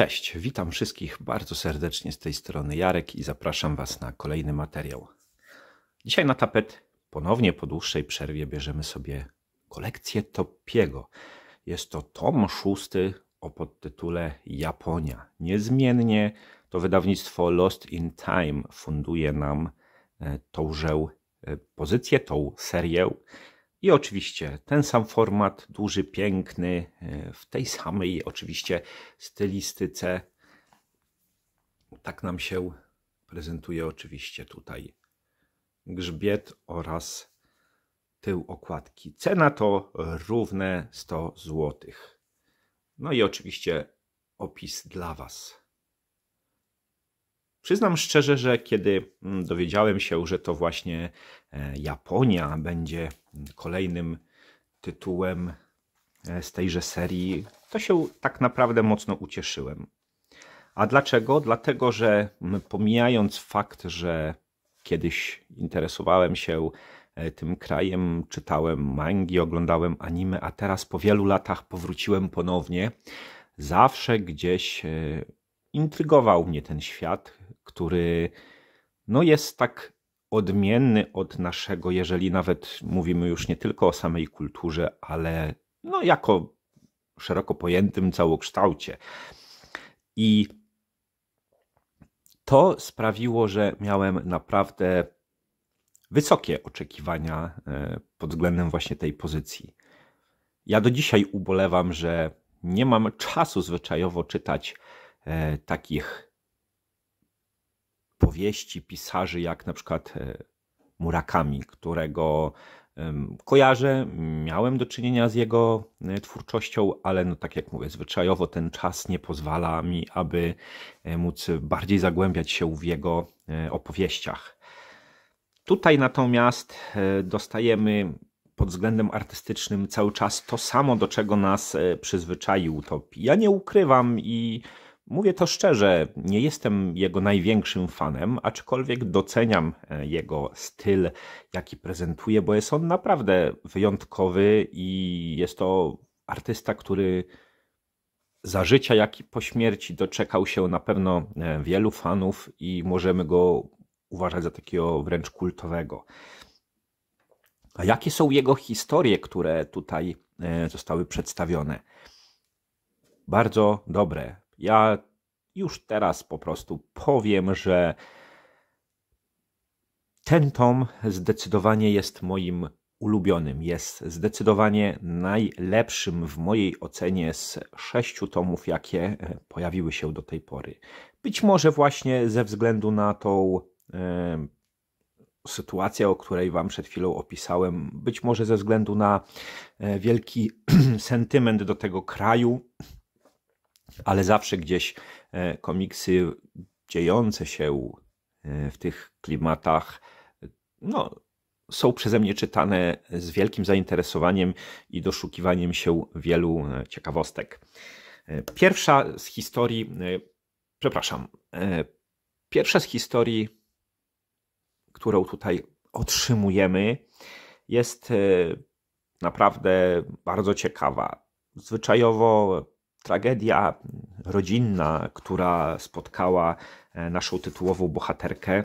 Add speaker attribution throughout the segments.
Speaker 1: Cześć, witam wszystkich bardzo serdecznie z tej strony Jarek i zapraszam Was na kolejny materiał. Dzisiaj na tapet ponownie po dłuższej przerwie bierzemy sobie kolekcję Topiego. Jest to tom szósty o podtytule Japonia. Niezmiennie to wydawnictwo Lost in Time funduje nam e, tąże pozycję, tą serię i oczywiście ten sam format, duży, piękny, e, w tej samej oczywiście stylistyce. Tak nam się prezentuje oczywiście tutaj grzbiet oraz tył okładki. Cena to równe 100 zł. No i oczywiście opis dla Was. Przyznam szczerze, że kiedy mm, dowiedziałem się, że to właśnie e, Japonia będzie kolejnym tytułem e, z tejże serii, to się tak naprawdę mocno ucieszyłem. A dlaczego? Dlatego, że pomijając fakt, że kiedyś interesowałem się e, tym krajem, czytałem mangi, oglądałem anime, a teraz po wielu latach powróciłem ponownie. Zawsze gdzieś intrygował mnie ten świat, który no jest tak odmienny od naszego, jeżeli nawet mówimy już nie tylko o samej kulturze, ale no jako szeroko pojętym całokształcie. I to sprawiło, że miałem naprawdę wysokie oczekiwania e, pod względem właśnie tej pozycji. Ja do dzisiaj ubolewam, że nie mam czasu zwyczajowo czytać e, takich powieści pisarzy jak na przykład e, Murakami, którego kojarzę, miałem do czynienia z jego e, twórczością, ale no tak jak mówię, zwyczajowo ten czas nie pozwala mi, aby e, móc bardziej zagłębiać się w jego opowieściach. Tutaj natomiast dostajemy pod względem artystycznym cały czas to samo, do czego nas przyzwyczaił Utopii. Ja nie ukrywam i Mówię to szczerze, nie jestem jego największym fanem, aczkolwiek doceniam e, jego styl, jaki prezentuje, bo jest on naprawdę wyjątkowy i jest to artysta, który za życia, jak i po śmierci doczekał się na pewno e, wielu fanów i możemy go uważać za takiego wręcz kultowego. A jakie są jego historie, które tutaj e, zostały przedstawione? Bardzo dobre, ja już teraz po prostu powiem, że ten tom zdecydowanie jest moim ulubionym. Jest zdecydowanie najlepszym w mojej ocenie z sześciu tomów, jakie e, pojawiły się do tej pory. Być może właśnie ze względu na tą e, sytuację, o której Wam przed chwilą opisałem, być może ze względu na e, wielki sentyment do tego kraju, ale zawsze gdzieś e, komiksy dziejące się e, w tych klimatach, no, są przeze mnie czytane z wielkim zainteresowaniem i doszukiwaniem się wielu e, ciekawostek. Pierwsza z historii, przepraszam, pierwsza z historii, którą tutaj otrzymujemy, jest naprawdę bardzo ciekawa. Zwyczajowo tragedia rodzinna, która spotkała e, naszą tytułową bohaterkę,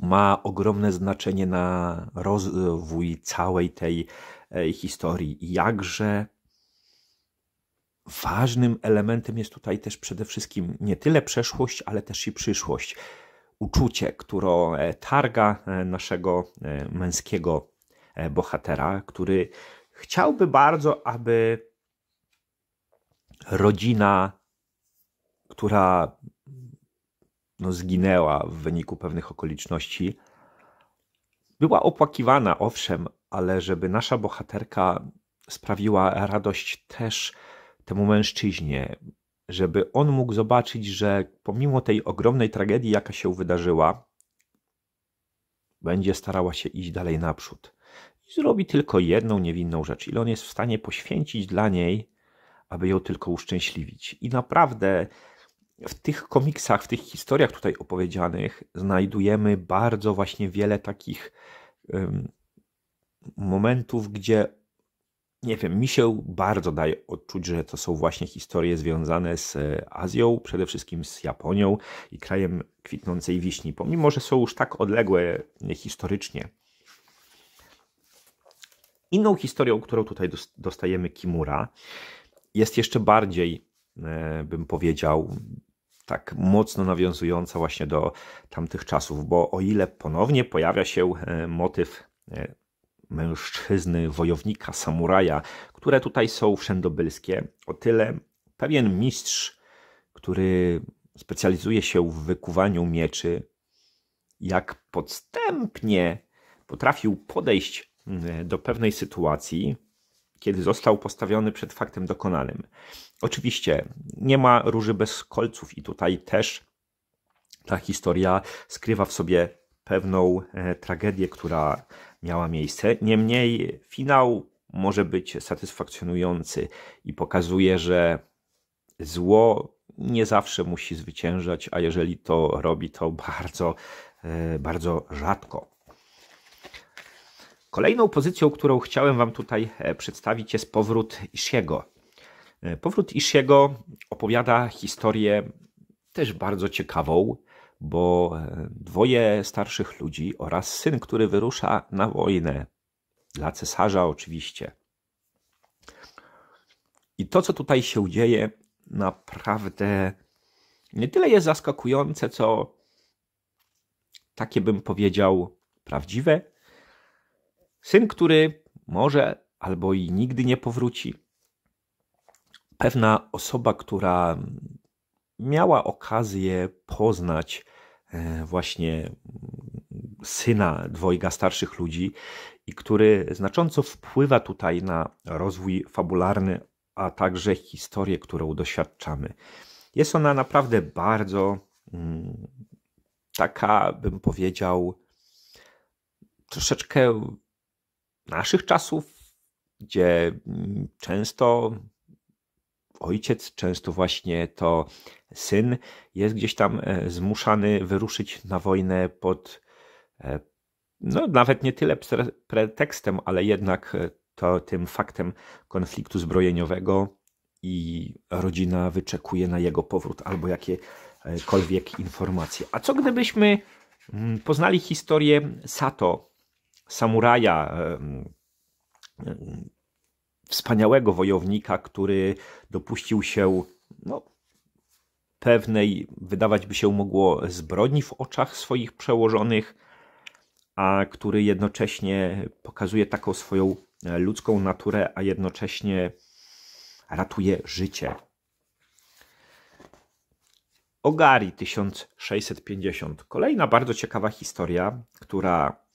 Speaker 1: ma ogromne znaczenie na rozwój całej tej e, historii. jakże ważnym elementem jest tutaj też przede wszystkim nie tyle przeszłość, ale też i przyszłość. Uczucie, które targa e, naszego męskiego bohatera, który chciałby bardzo, aby rodzina, która no, zginęła w wyniku pewnych okoliczności, była opłakiwana, owszem, ale żeby nasza bohaterka sprawiła radość też temu mężczyźnie, żeby on mógł zobaczyć, że pomimo tej ogromnej tragedii, jaka się wydarzyła, będzie starała się iść dalej naprzód. I zrobi tylko jedną niewinną rzecz, ile on jest w stanie poświęcić dla niej, aby ją tylko uszczęśliwić. I naprawdę w tych komiksach, w tych historiach tutaj opowiedzianych, znajdujemy bardzo właśnie wiele takich um, momentów, gdzie nie wiem, mi się bardzo daje odczuć, że to są właśnie historie związane z Azją, przede wszystkim z Japonią i krajem kwitnącej wiśni, pomimo że są już tak odległe historycznie. Inną historią, którą tutaj dostajemy Kimura, jest jeszcze bardziej, e, bym powiedział, tak mocno nawiązująca właśnie do tamtych czasów, bo o ile ponownie pojawia się e, motyw e, mężczyzny, wojownika, samuraja, które tutaj są wszędobylskie, o tyle pewien mistrz, który specjalizuje się w wykuwaniu mieczy, jak podstępnie potrafił podejść do pewnej sytuacji, kiedy został postawiony przed faktem dokonanym. Oczywiście nie ma róży bez kolców, i tutaj też ta historia skrywa w sobie pewną e, tragedię, która miała miejsce. Niemniej finał może być satysfakcjonujący i pokazuje, że zło nie zawsze musi zwyciężać, a jeżeli to robi, to bardzo, e, bardzo rzadko. Kolejną pozycją, którą chciałem Wam tutaj e, przedstawić, jest powrót Ishiego. E, powrót Ishiego opowiada historię też bardzo ciekawą, bo e, dwoje starszych ludzi oraz syn, który wyrusza na wojnę dla cesarza, oczywiście. I to, co tutaj się dzieje, naprawdę nie tyle jest zaskakujące, co takie bym powiedział prawdziwe, Syn, który może albo i nigdy nie powróci. Pewna osoba, która miała okazję poznać e, właśnie syna dwojga starszych ludzi i który znacząco wpływa tutaj na rozwój fabularny, a także historię, którą doświadczamy. Jest ona naprawdę bardzo mm, taka, bym powiedział, troszeczkę naszych czasów, gdzie mm, często ojciec, często właśnie to syn jest gdzieś tam e, zmuszany wyruszyć na wojnę pod e, no nawet nie tyle pretekstem, ale jednak e, to tym faktem konfliktu zbrojeniowego i rodzina wyczekuje na jego powrót albo jakiekolwiek informacje. A co gdybyśmy mm, poznali historię Sato, samuraja, wspaniałego wojownika, który dopuścił się no, pewnej, wydawać by się mogło, zbrodni w oczach swoich przełożonych, a który jednocześnie pokazuje taką swoją e, ludzką naturę, a jednocześnie ratuje życie. Ogari 1650. Kolejna bardzo ciekawa historia, która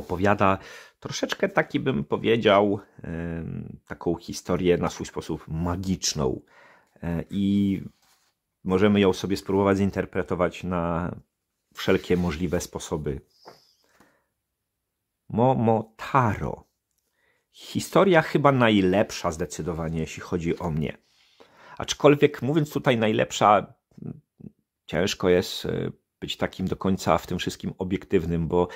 Speaker 1: opowiada troszeczkę taki bym powiedział, taką historię na swój sposób magiczną. E, I możemy ją sobie spróbować zinterpretować na wszelkie możliwe sposoby. Momotaro. Historia chyba najlepsza zdecydowanie, jeśli chodzi o mnie. Aczkolwiek mówiąc tutaj najlepsza, ciężko jest e, być takim do końca w tym wszystkim obiektywnym, bo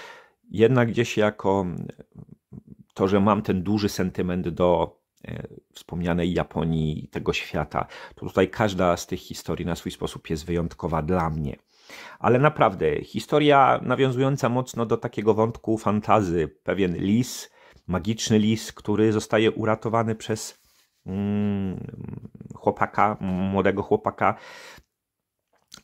Speaker 1: jednak gdzieś jako mm, to, że mam ten duży sentyment do e, wspomnianej Japonii i tego świata, to tutaj każda z tych historii na swój sposób jest wyjątkowa dla mnie. Ale naprawdę, historia nawiązująca mocno do takiego wątku fantazy, pewien lis, magiczny lis, który zostaje uratowany przez mm, chłopaka, młodego chłopaka,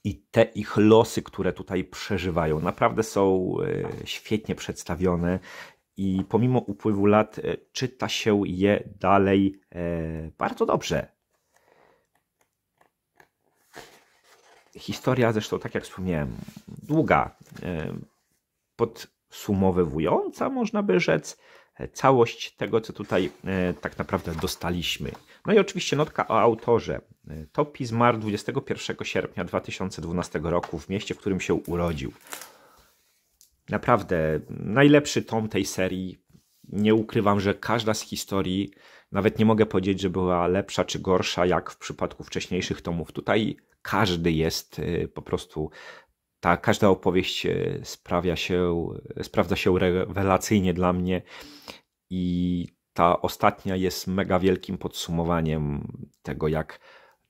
Speaker 1: i te ich losy, które tutaj przeżywają, naprawdę są e, świetnie przedstawione i pomimo upływu lat e, czyta się je dalej e, bardzo dobrze. Historia zresztą, tak jak wspomniałem, długa, podsumowywująca, można by rzec, całość tego, co tutaj e, tak naprawdę dostaliśmy. No i oczywiście notka o autorze. E, Topi zmarł 21 sierpnia 2012 roku w mieście, w którym się urodził. Naprawdę najlepszy tom tej serii. Nie ukrywam, że każda z historii, nawet nie mogę powiedzieć, że była lepsza czy gorsza, jak w przypadku wcześniejszych tomów. Tutaj każdy jest e, po prostu ta każda opowieść e, sprawia się, e, sprawdza się rewelacyjnie dla mnie i ta ostatnia jest mega wielkim podsumowaniem tego, jak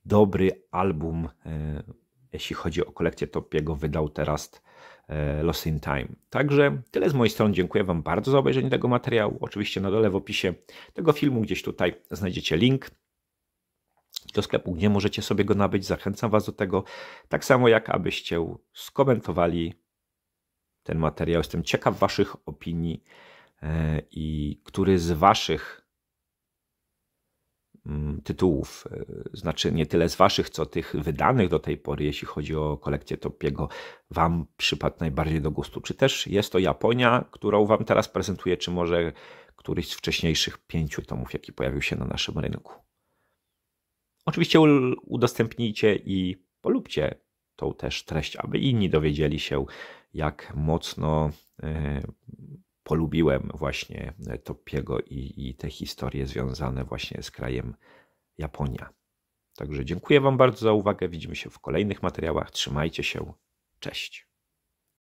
Speaker 1: dobry album, e, jeśli chodzi o kolekcję Topiego, wydał teraz Lost in Time. Także tyle z mojej strony. Dziękuję Wam bardzo za obejrzenie tego materiału. Oczywiście na dole w opisie tego filmu gdzieś tutaj znajdziecie link do sklepu, gdzie możecie sobie go nabyć. Zachęcam Was do tego. Tak samo jak abyście skomentowali ten materiał. Jestem ciekaw Waszych opinii e, i który z Waszych mm, tytułów, e, znaczy nie tyle z Waszych, co tych wydanych do tej pory, jeśli chodzi o kolekcję Topiego, Wam przypadł najbardziej do gustu. Czy też jest to Japonia, którą Wam teraz prezentuję, czy może któryś z wcześniejszych pięciu tomów, jaki pojawił się na naszym rynku? Oczywiście udostępnijcie i polubcie tą też treść, aby inni dowiedzieli się, jak mocno e, polubiłem właśnie Topiego i, i te historie związane właśnie z krajem Japonia. Także dziękuję Wam bardzo za uwagę. Widzimy się w kolejnych materiałach. Trzymajcie się. Cześć.